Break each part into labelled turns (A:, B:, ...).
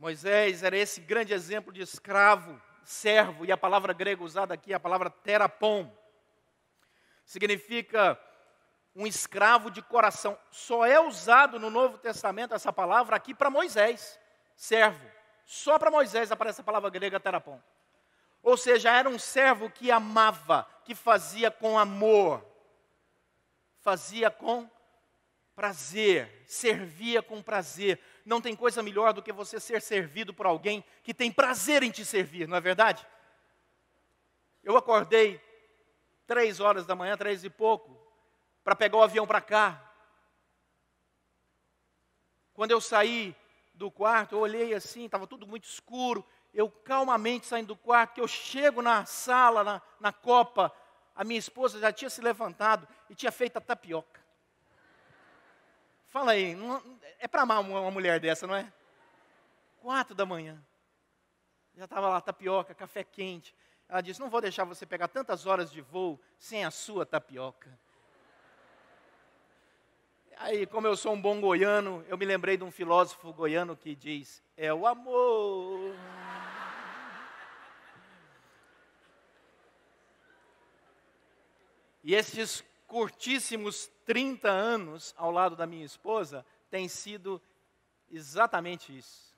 A: Moisés era esse grande exemplo de escravo, servo, e a palavra grega usada aqui é a palavra terapom. Significa um escravo de coração. Só é usado no Novo Testamento essa palavra aqui para Moisés, servo. Só para Moisés aparece a palavra grega terapom. Ou seja, era um servo que amava, que fazia com amor, fazia com prazer, servia com prazer. Não tem coisa melhor do que você ser servido por alguém que tem prazer em te servir, não é verdade? Eu acordei três horas da manhã, três e pouco, para pegar o avião para cá. Quando eu saí do quarto, eu olhei assim, estava tudo muito escuro. Eu calmamente saindo do quarto, que eu chego na sala, na, na copa, a minha esposa já tinha se levantado e tinha feito a tapioca. Fala aí, não, é para amar uma mulher dessa, não é? Quatro da manhã. Já estava lá, tapioca, café quente. Ela disse: Não vou deixar você pegar tantas horas de voo sem a sua tapioca. Aí, como eu sou um bom goiano, eu me lembrei de um filósofo goiano que diz: É o amor. E esses curtíssimos 30 anos ao lado da minha esposa tem sido exatamente isso.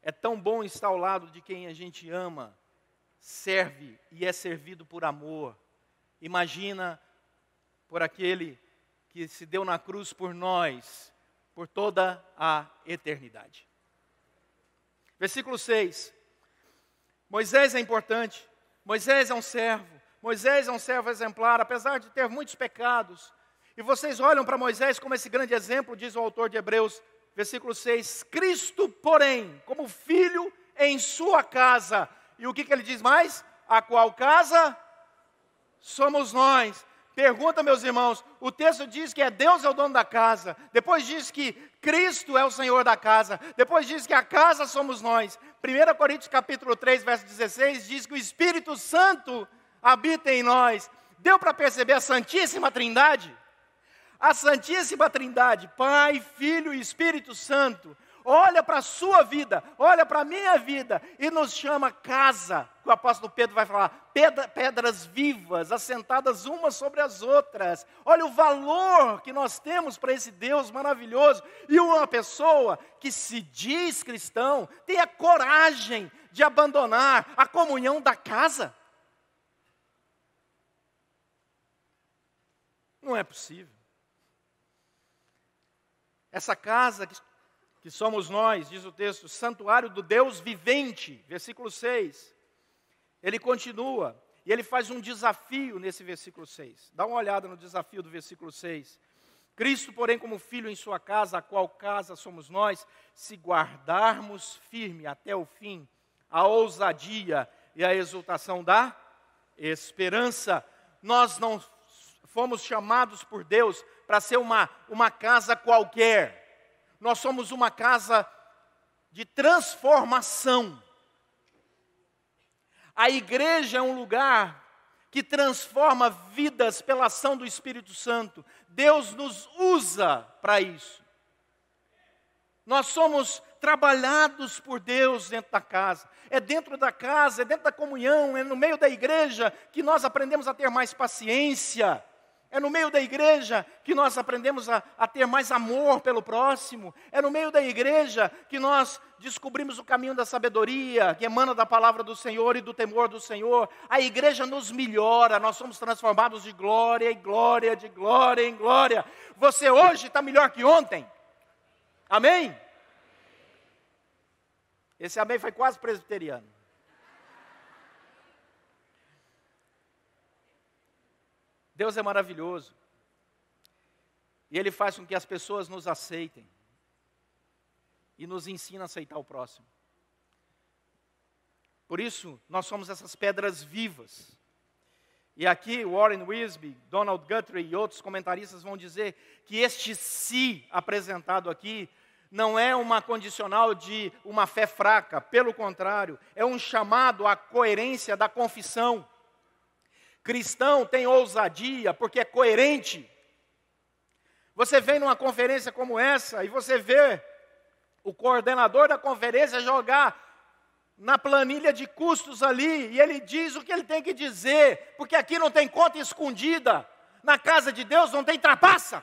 A: É tão bom estar ao lado de quem a gente ama, serve e é servido por amor. Imagina por aquele que se deu na cruz por nós, por toda a eternidade. Versículo 6. Moisés é importante, Moisés é um servo. Moisés é um servo exemplar, apesar de ter muitos pecados. E vocês olham para Moisés como esse grande exemplo, diz o autor de Hebreus, versículo 6. Cristo, porém, como filho em sua casa. E o que, que ele diz mais? A qual casa? Somos nós. Pergunta, meus irmãos, o texto diz que é Deus é o dono da casa, depois diz que Cristo é o Senhor da casa, depois diz que a casa somos nós. 1 Coríntios capítulo 3, verso 16 diz que o Espírito Santo habita em nós. Deu para perceber a Santíssima Trindade? A Santíssima Trindade, Pai, Filho e Espírito Santo, olha para a sua vida, olha para a minha vida e nos chama casa, o apóstolo Pedro vai falar, pedra, pedras vivas, assentadas umas sobre as outras. Olha o valor que nós temos para esse Deus maravilhoso. E uma pessoa que se diz cristão, tem a coragem de abandonar a comunhão da casa. Não é possível. Essa casa que, que somos nós, diz o texto, santuário do Deus vivente, versículo 6. Ele continua e ele faz um desafio nesse versículo 6. Dá uma olhada no desafio do versículo 6. Cristo, porém, como filho em sua casa, a qual casa somos nós, se guardarmos firme até o fim a ousadia e a exultação da esperança, nós não fomos chamados por Deus para ser uma, uma casa qualquer. Nós somos uma casa de transformação. A igreja é um lugar que transforma vidas pela ação do Espírito Santo. Deus nos usa para isso. Nós somos trabalhados por Deus dentro da casa. É dentro da casa, é dentro da comunhão, é no meio da igreja que nós aprendemos a ter mais paciência. É no meio da igreja que nós aprendemos a, a, ter mais amor pelo próximo. É no meio da igreja que nós descobrimos o caminho da sabedoria, que emana da palavra do Senhor e do temor do Senhor. A igreja nos melhora, nós somos transformados de glória em glória, de glória em glória. Você hoje está melhor que ontem. Amém? Esse amém foi quase presbiteriano. Deus é maravilhoso. E Ele faz com que as pessoas nos aceitem. E nos ensina a aceitar o próximo. Por isso, nós somos essas pedras vivas. E aqui Warren Wisby, Donald Guthrie e outros comentaristas vão dizer que este si apresentado aqui não é uma condicional de uma fé fraca, pelo contrário, é um chamado à coerência da confissão. Cristão tem ousadia porque é coerente. Você vem numa conferência como essa e você vê o coordenador da conferência jogar na planilha de custos ali e ele diz o que ele tem que dizer, porque aqui não tem conta escondida. Na casa de Deus não tem trapaça.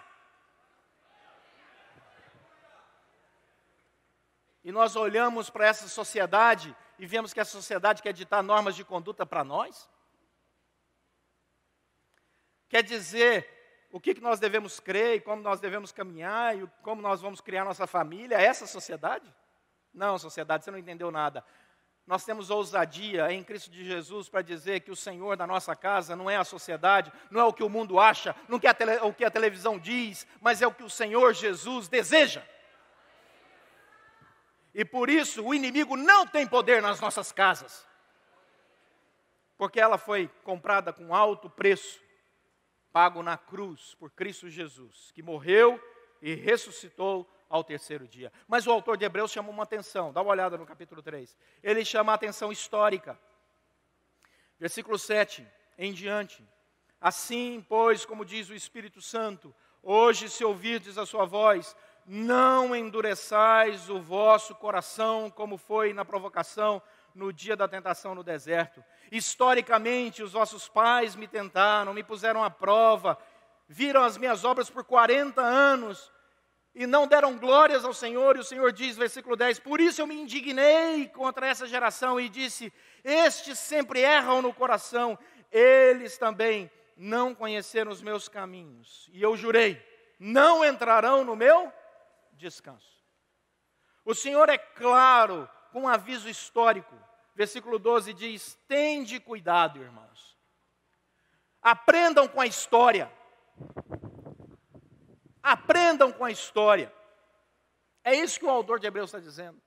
A: E nós olhamos para essa sociedade e vemos que a sociedade quer ditar normas de conduta para nós quer dizer o que nós devemos crer e como nós devemos caminhar e como nós vamos criar nossa família, é essa sociedade? Não, sociedade, você não entendeu nada. Nós temos ousadia em Cristo de Jesus para dizer que o Senhor da nossa casa não é a sociedade, não é o que o mundo acha, não é o que a televisão diz, mas é o que o Senhor Jesus deseja. E por isso o inimigo não tem poder nas nossas casas, porque ela foi comprada com alto preço pago na cruz por Cristo Jesus, que morreu e ressuscitou ao terceiro dia. Mas o autor de Hebreus chama uma atenção, dá uma olhada no capítulo 3. Ele chama a atenção histórica. Versículo 7 em diante. Assim, pois, como diz o Espírito Santo, hoje se ouvirdes a sua voz, não endureçais o vosso coração, como foi na provocação no dia da tentação no deserto. Historicamente, os vossos pais me tentaram, me puseram à prova, viram as minhas obras por 40 anos e não deram glórias ao Senhor. E o Senhor diz, versículo 10: Por isso eu me indignei contra essa geração e disse: Estes sempre erram no coração, eles também não conheceram os meus caminhos. E eu jurei: Não entrarão no meu descanso. O Senhor é claro com um aviso histórico. Versículo 12 diz: Tende cuidado, irmãos. Aprendam com a história. Aprendam com a história. É isso que o autor de Hebreus está dizendo.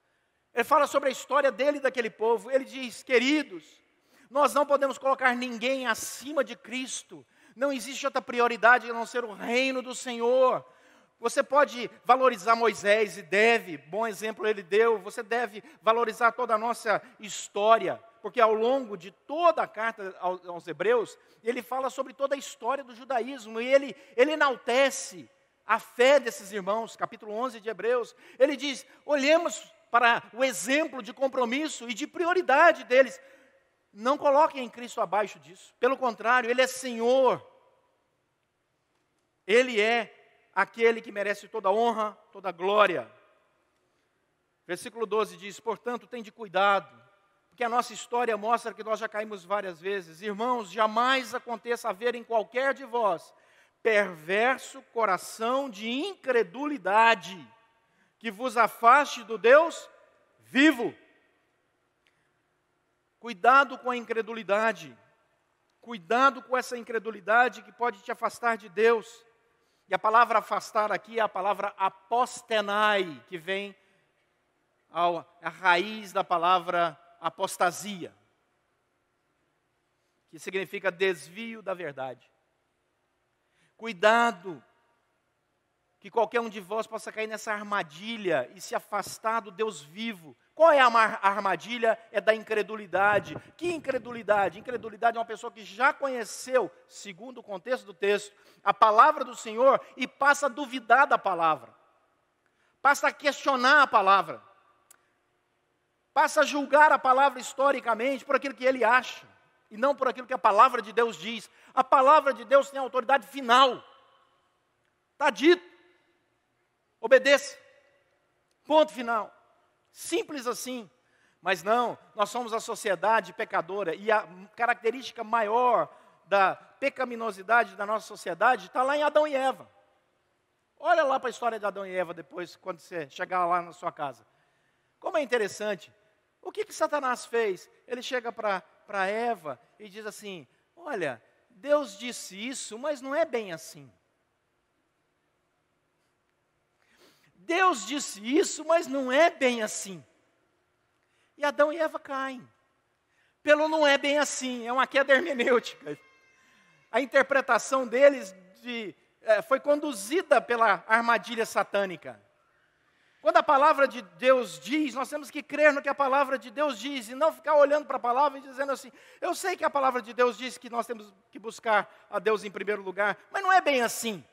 A: Ele fala sobre a história dele e daquele povo. Ele diz: Queridos, nós não podemos colocar ninguém acima de Cristo. Não existe outra prioridade a não ser o reino do Senhor. Você pode valorizar Moisés e deve, bom exemplo ele deu, você deve valorizar toda a nossa história, porque ao longo de toda a carta aos Hebreus, ele fala sobre toda a história do judaísmo e ele, ele enaltece a fé desses irmãos, capítulo 11 de Hebreus. Ele diz: olhemos para o exemplo de compromisso e de prioridade deles. Não coloquem Cristo abaixo disso, pelo contrário, Ele é Senhor, Ele é aquele que merece toda honra, toda glória. Versículo 12 diz: Portanto, tem de cuidado, porque a nossa história mostra que nós já caímos várias vezes. Irmãos, jamais aconteça haver em qualquer de vós perverso coração de incredulidade que vos afaste do Deus vivo. Cuidado com a incredulidade. Cuidado com essa incredulidade que pode te afastar de Deus. E a palavra afastar aqui é a palavra apostenai, que vem ao, a raiz da palavra apostasia, que significa desvio da verdade. Cuidado que qualquer um de vós possa cair nessa armadilha e se afastar do Deus vivo. Qual é a armadilha? É da incredulidade. Que incredulidade? Incredulidade é uma pessoa que já conheceu, segundo o contexto do texto, a palavra do Senhor e passa a duvidar da palavra, passa a questionar a palavra, passa a julgar a palavra historicamente por aquilo que ele acha e não por aquilo que a palavra de Deus diz. A palavra de Deus tem autoridade final, está dito. Obedeça. Ponto final. Simples assim. Mas não, nós somos a sociedade pecadora e a característica maior da pecaminosidade da nossa sociedade está lá em Adão e Eva. Olha lá para a história de Adão e Eva depois, quando você chegar lá na sua casa. Como é interessante. O que, que Satanás fez? Ele chega para Eva e diz assim: Olha, Deus disse isso, mas não é bem assim. Deus disse isso, mas não é bem assim. E Adão e Eva caem. Pelo não é bem assim, é uma queda hermenêutica. A interpretação deles de, é, foi conduzida pela armadilha satânica. Quando a palavra de Deus diz, nós temos que crer no que a palavra de Deus diz e não ficar olhando para a palavra e dizendo assim: eu sei que a palavra de Deus diz que nós temos que buscar a Deus em primeiro lugar, mas não é bem assim.